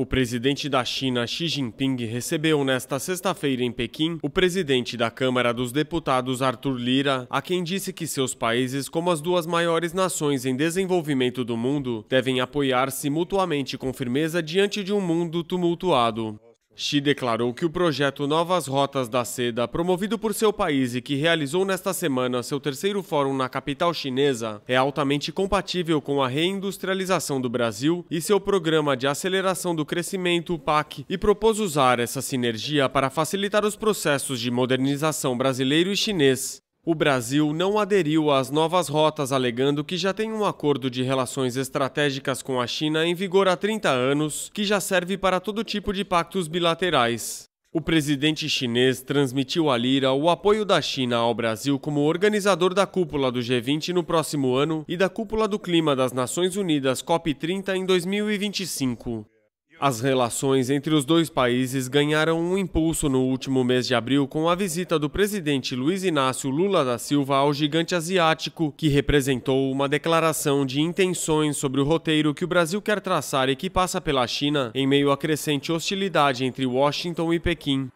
O presidente da China, Xi Jinping, recebeu nesta sexta-feira em Pequim o presidente da Câmara dos Deputados, Arthur Lira, a quem disse que seus países, como as duas maiores nações em desenvolvimento do mundo, devem apoiar-se mutuamente com firmeza diante de um mundo tumultuado. Xi declarou que o projeto Novas Rotas da Seda, promovido por seu país e que realizou nesta semana seu terceiro fórum na capital chinesa, é altamente compatível com a reindustrialização do Brasil e seu programa de aceleração do crescimento PAC e propôs usar essa sinergia para facilitar os processos de modernização brasileiro e chinês. O Brasil não aderiu às novas rotas, alegando que já tem um acordo de relações estratégicas com a China em vigor há 30 anos, que já serve para todo tipo de pactos bilaterais. O presidente chinês transmitiu à Lira o apoio da China ao Brasil como organizador da cúpula do G20 no próximo ano e da cúpula do clima das Nações Unidas COP30 em 2025. As relações entre os dois países ganharam um impulso no último mês de abril com a visita do presidente Luiz Inácio Lula da Silva ao gigante asiático, que representou uma declaração de intenções sobre o roteiro que o Brasil quer traçar e que passa pela China em meio à crescente hostilidade entre Washington e Pequim.